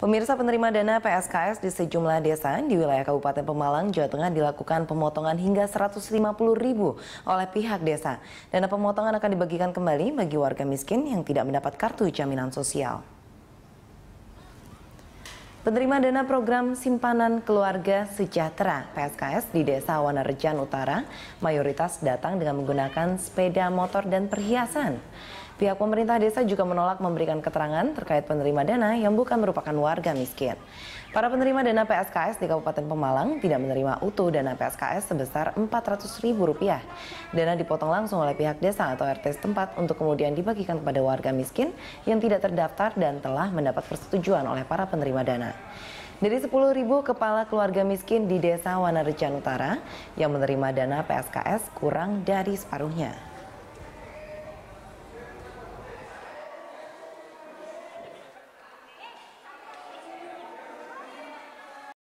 Pemirsa penerima dana PSKS di sejumlah desa di wilayah Kabupaten Pemalang, Jawa Tengah dilakukan pemotongan hingga 150 ribu oleh pihak desa. Dana pemotongan akan dibagikan kembali bagi warga miskin yang tidak mendapat kartu jaminan sosial. Penerima dana program simpanan keluarga sejahtera PSKS di Desa Wanarejan Utara mayoritas datang dengan menggunakan sepeda motor dan perhiasan. Pihak pemerintah desa juga menolak memberikan keterangan terkait penerima dana yang bukan merupakan warga miskin. Para penerima dana PSKS di Kabupaten Pemalang tidak menerima utuh dana PSKS sebesar Rp400.000. Dana dipotong langsung oleh pihak desa atau RT setempat untuk kemudian dibagikan kepada warga miskin yang tidak terdaftar dan telah mendapat persetujuan oleh para penerima dana. Dari 10.000 kepala keluarga miskin di Desa Wanarejan Utara yang menerima dana PSKS kurang dari separuhnya.